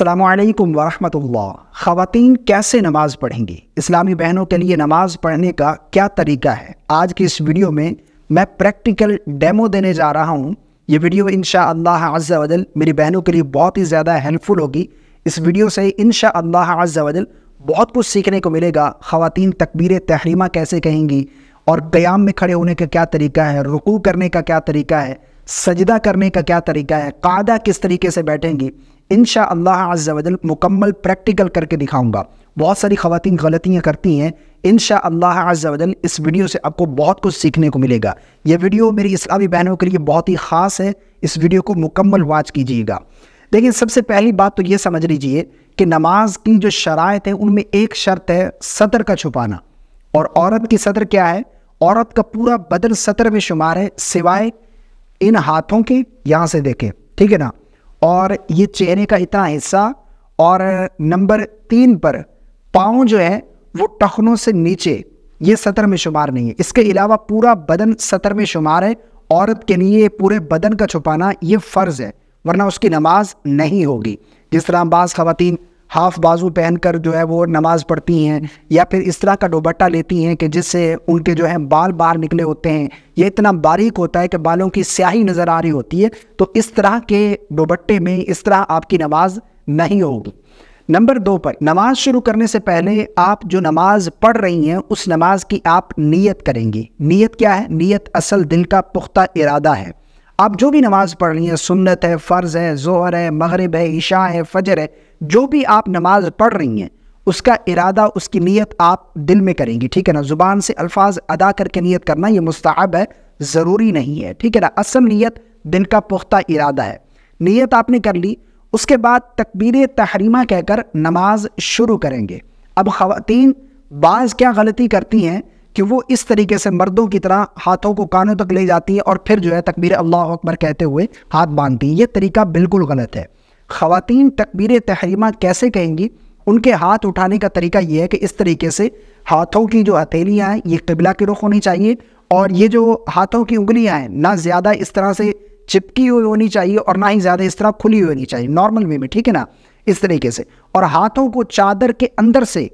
अल्लाम वरहमतुल्ला ख़वातीन कैसे नमाज़ पढ़ेंगी इस्लामी बहनों के लिए नमाज़ पढ़ने का क्या तरीका है आज की इस वीडियो में मैं प्रैक्टिकल डेमो देने जा रहा हूँ ये वीडियो इन शज़ल मेरी बहनों के लिए बहुत ही ज़्यादा हेल्पफुल होगी इस वीडियो से इन शज़ल बहुत कुछ सीखने को मिलेगा ख़वान तकबीर तहरीमा कैसे कहेंगी और क़याम में खड़े होने का क्या तरीका है रुकू करने का क्या तरीका है सजदा करने का क्या तरीका है कादा किस तरीके से बैठेंगी इन शाह मुकम्मल प्रैक्टिकल करके दिखाऊंगा बहुत सारी खातन गलतियाँ करती हैं इन शाह इस वीडियो से आपको बहुत कुछ सीखने को मिलेगा यह वीडियो मेरी इस्लामी बहनों के लिए बहुत ही ख़ास है इस वीडियो को मुकम्मल वाच कीजिएगा लेकिन सबसे पहली बात तो ये समझ लीजिए कि नमाज की जो शराय है उनमें एक शर्त है सतर का छुपाना और औरत की सदर क्या है औरत का पूरा बदल सतर में शुमार है सिवाय इन हाथों के यहाँ से देखें ठीक है ना और ये चेहरे का इतना हिस्सा और नंबर तीन पर पाँव जो है वो टखनों से नीचे ये सतर में शुमार नहीं है इसके अलावा पूरा बदन सतर में शुमार है औरत के लिए पूरे बदन का छुपाना ये फ़र्ज़ है वरना उसकी नमाज नहीं होगी जिस तरह बाज़ ख़वातीन हाफ बाजू पहन कर जो है वो नमाज़ पढ़ती हैं या फिर इस तरह का दुबट्टा लेती हैं कि जिससे उनके जो है बाल बाहर निकले होते हैं ये इतना बारीक होता है कि बालों की स्याही नज़र आ रही होती है तो इस तरह के दुबट्टे में इस तरह आपकी नमाज नहीं होगी नंबर दो पर नमाज शुरू करने से पहले आप जो नमाज पढ़ रही हैं उस नमाज की आप नीयत करेंगी नीयत क्या है नीयत असल दिल का पुख्ता इरादा है आप जो भी नमाज़ पढ़ रही हैं सुन्नत है फ़र्ज़ है जोहर है मगरब है ईशा है फजर है जो भी आप नमाज पढ़ रही हैं उसका इरादा उसकी नीयत आप दिल में करेंगी ठीक है ना ज़ुबान से अल्फाज अदा करके नीयत करना ये मुस्ब है ज़रूरी नहीं है ठीक है ना असल नीयत दिल का पुख्ता इरादा है नीयत आपने कर ली उसके बाद तकबीर तहरीमा कहकर नमाज शुरू करेंगे अब खातन बाज़ क्या गलती करती हैं कि वो इस तरीके से मर्दों की तरह हाथों को कानों तक ले जाती है और फिर जो है तकबीर अल्लाह अकबर कहते हुए हाथ बांधती है ये तरीका बिल्कुल गलत है खातन तकबीर तहरीमा कैसे कहेंगी उनके हाथ उठाने का तरीका ये है कि इस तरीके से हाथों की जो हथेलियाँ हैं ये कबिला के रुख होनी चाहिए और ये जो हाथों की उंगलियाँ हैं ना ज़्यादा इस तरह से चिपकी हुई होनी चाहिए और ना ही ज़्यादा इस तरह खुली हुई होनी चाहिए नॉर्मल वे में ठीक है ना इस तरीके से और हाथों को चादर के अंदर से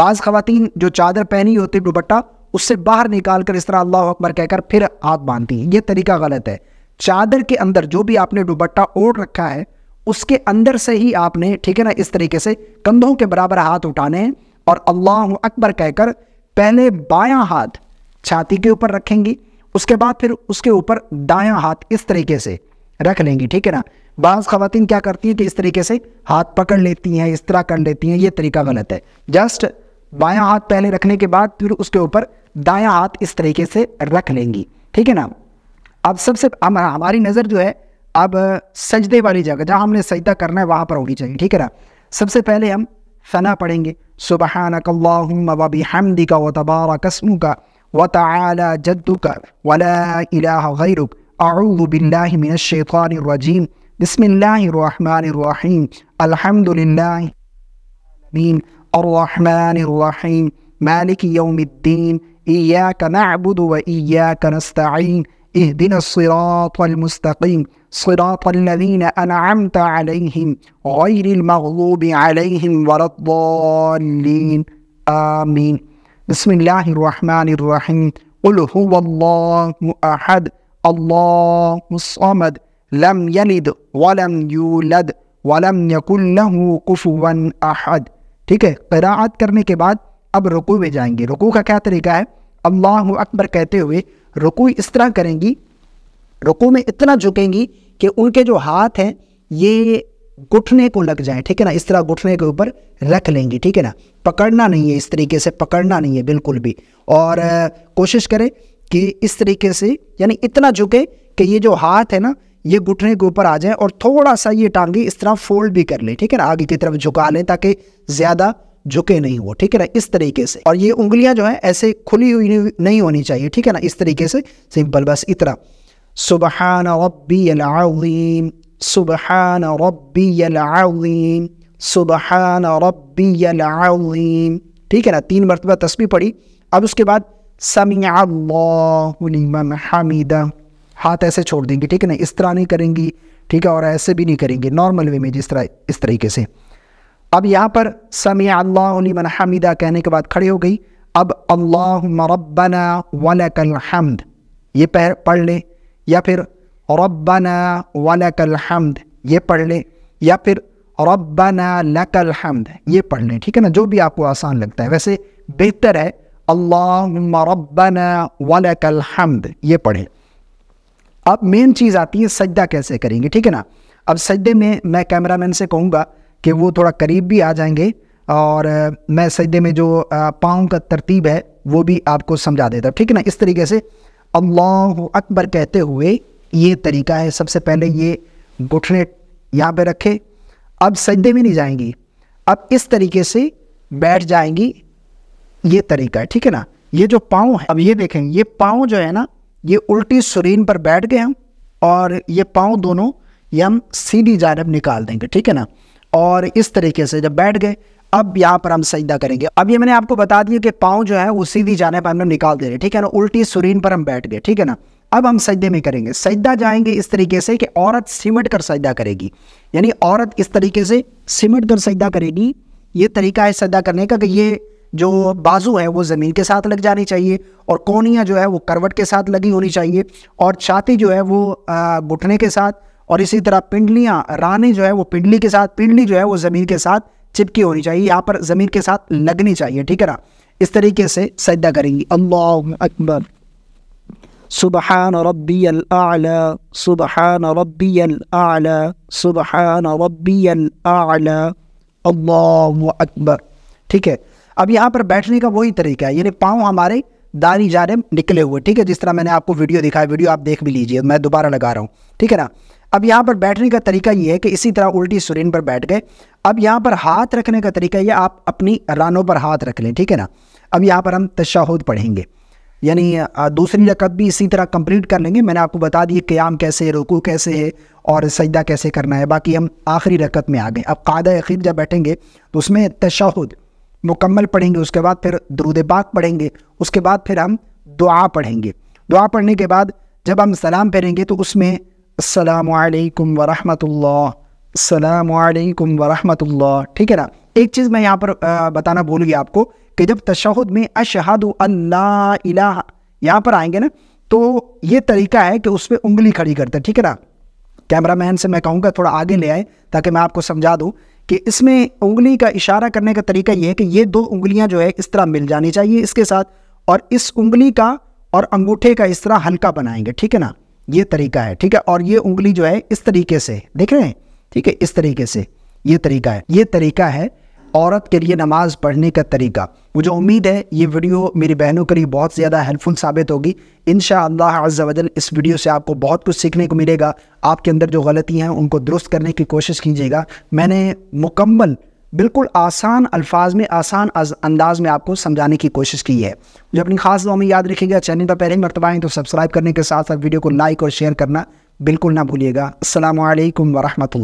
बाज़ खवतिन जो चादर पहनी होती दुपट्टा उससे बाहर निकाल कर इस तरह अल्लाह अकबर कहकर फिर हाथ बांधती हैं ये तरीका गलत है चादर के अंदर जो भी आपने दुबट्टा ओढ़ रखा है उसके अंदर से ही आपने ठीक है ना इस तरीके से कंधों के बराबर हाथ उठाने हैं और अल्लाह अकबर कहकर पहले बायां हाथ छाती के ऊपर रखेंगी उसके बाद फिर उसके ऊपर दायां हाथ इस तरीके से रख लेंगी ठीक है ना बाज़ ख़वान क्या करती हैं कि इस तरीके से हाथ पकड़ लेती हैं इस तरह कर लेती हैं ये तरीका गलत है जस्ट बायां हाथ पहले रखने के बाद फिर उसके ऊपर दायां हाथ इस तरीके से रख लेंगी ठीक है ना अब सबसे हमारी नज़र जो है अब सजदे वाली जगह जहाँ हमने सजदा करना है वहाँ पर होनी चाहिए ठीक है ना सबसे पहले हम फना पढ़ेंगे सुबह हमदी का व तबारा कसमू का व तला जद्दू का वलाक अबिल्लाशैतरजीम बसमीम अलहमदिल्लामीन और मालिक यौमद्दीन ईया का नबुद व ईया का नस्तीन اهدنا الصراط المستقيم صراط الذين أنعمت عليهم غير المغضوب عليهم ولا الضالين آمين بسم الله الرحمن الرحيم قل هو الله أحد الله الصمد لم يلد ولم يولد ولم يكن له كفوا أحد ठीक है करात करने के बाद अब रुकू में जाएंगे रुकू का क्या तरीका है अल्लाह अकबर कहते हुए रुकू इस तरह करेंगी रुकू में इतना झुकेंगी कि उनके जो हाथ हैं ये घुटने को लग जाए ठीक है ना इस तरह घुटने के ऊपर रख लेंगी ठीक है ना पकड़ना नहीं है इस तरीके से पकड़ना नहीं है बिल्कुल भी और कोशिश करें कि इस तरीके से यानी इतना झुके कि ये जो हाथ है ना ये घुटने के ऊपर आ जाए और थोड़ा सा ये टांगी इस तरह फोल्ड भी कर लें ठीक है ना आगे की तरफ झुका लें ताकि ज़्यादा झुके नहीं हो ठीक है ना इस तरीके से और ये उंगलियां जो है ऐसे खुली हुई नहीं होनी चाहिए ठीक है ना इस तरीके से सिंपल बस इतना सुबहान रबीम सुबहान रबीम सुबहान रबीम ठीक है ना तीन मरतबा तस्वीर पढ़ी अब उसके बाद समियान हामिदा हाथ ऐसे छोड़ देंगे ठीक है ना इस तरह नहीं करेंगी ठीक है और ऐसे भी नहीं करेंगे नॉर्मल वे में जिस तरह इस तरीके से अब यहाँ पर समी अल्लाह हमीदा कहने के बाद खड़ी हो गई अब अल्लाह रब्बना वलकल हमद ये पढ़ लें या फिर रब्बना वलकल हमद ये पढ़ लें या फिर रब्बना लकल हमद ये पढ़ लें ठीक है ना जो भी आपको आसान लगता है वैसे बेहतर है अल्लाह रब्बना वलकल हमद ये पढ़ें अब मेन चीज़ आती है सजदा कैसे करेंगे ठीक है ना अब सजदे में मैं कैमरामैन से कहूँगा कि वो थोड़ा करीब भी आ जाएंगे और मैं सजदे में जो पाँव का तरतीब है वो भी आपको समझा देता हूँ ठीक है ना इस तरीके से अल्लाह अकबर कहते हुए ये तरीका है सबसे पहले ये घुटने यहाँ पे रखे अब सजदे में नहीं जाएंगी अब इस तरीके से बैठ जाएंगी ये तरीका है ठीक है ना ये जो पाँव है अब ये देखें ये पाँव जो है ना ये उल्टी सुरीन पर बैठ गए हम और ये पाँव दोनों ये हम सीधी जानब निकाल देंगे ठीक है ना और इस तरीके से जब बैठ गए अब यहाँ पर हम सजदा करेंगे अब ये मैंने आपको बता दिया कि पाँव जो है वो सीधी जाने पर हमने निकाल दे रहे ठीक है ना उल्टी सुरीन पर हम बैठ गए ठीक है ना अब हम सजदे में करेंगे सजदा जाएंगे इस तरीके से कि औरत सिमट कर सजदा करेगी यानी औरत इस तरीके से सिमट कर सजदा करेगी ये तरीका है सजदा करने का कि ये जो बाजू है वो ज़मीन के साथ लग जानी चाहिए और कोनियाँ जो है वो करवट के साथ लगी होनी चाहिए और छाती जो है वो घुटने के साथ और इसी तरह पिंडलियाँ रानी जो है वो पिंडली के साथ पिंडली जो है वो ज़मीन के साथ चिपकी होनी चाहिए यहाँ पर ज़मीन के साथ लगनी चाहिए ठीक है ना इस तरीके से सजदा करेंगी अल्लाह अकबर सुबहान रबी आला सुबहान रबी आला सुबहान रबी आला अल्लाह अकबर ठीक है अब यहाँ पर बैठने का वही तरीका है यानी पाँव हमारे दानी जाने निकले हुए ठीक है जिस तरह मैंने आपको वीडियो दिखाया वीडियो आप देख भी लीजिए मैं दोबारा लगा रहा हूँ ठीक है ना अब यहाँ पर बैठने का तरीका ये है कि इसी तरह उल्टी सुरीन पर बैठ गए अब यहाँ पर हाथ रखने का तरीका ये आप अपनी रानों पर हाथ रख लें ठीक है ना अब यहाँ पर हम तशाहुद पढ़ेंगे यानी दूसरी रकत भी इसी तरह कंप्लीट कर लेंगे मैंने आपको बता दिए क्याम कैसे है रुकू कैसे है और सजदा कैसे करना है बाकी हम आखिरी रकत में आ गए अब कादा अखीर जब बैठेंगे तो उसमें तशाहुद मुकम्मल पढ़ेंगे उसके बाद फिर दरूद पाक पढ़ेंगे उसके बाद फिर हम दुआ पढ़ेंगे दुआ पढ़ने के बाद जब हम सलाम फेरेंगे तो उसमें असलकम वरहमतुल्लाह अलैक्म वरहमतुल्लाह ठीक है ना एक चीज़ मैं यहाँ पर बताना भूल गया आपको कि जब तशहद में अशहद अल्लाह यहाँ पर आएंगे ना तो ये तरीका है कि उस पर उंगली खड़ी करते हैं ठीक है ना कैमरा मैन से मैं कहूँगा थोड़ा आगे ले आए ताकि मैं आपको समझा दूँ कि इसमें उंगली का इशारा करने का तरीका ये है कि ये दो उंगलियाँ जो है इस तरह मिल जानी चाहिए इसके साथ और इस उंगली का और अंगूठे का इस तरह हल्का बनाएंगे ठीक है ना ये तरीका है ठीक है और ये उंगली जो है इस तरीके से देख रहे हैं ठीक है इस तरीके से ये तरीका है ये तरीका है औरत के लिए नमाज पढ़ने का तरीका मुझे उम्मीद है ये वीडियो मेरी बहनों के लिए बहुत ज़्यादा हेल्पफुल साबित होगी इन शजल इस वीडियो से आपको बहुत कुछ सीखने को मिलेगा आपके अंदर जो गलतियाँ हैं उनको दुरुस्त करने की कोशिश कीजिएगा मैंने मुकम्मल बिल्कुल आसान अल्फाज में आसान अंदाज में आपको समझाने की कोशिश की है जो अपनी खास दुआ में याद रखिएगा चैनल पर पहले मरतबा तो सब्सक्राइब करने के साथ साथ वीडियो को लाइक और शेयर करना बिल्कुल ना भूलिएगा असल वरहमल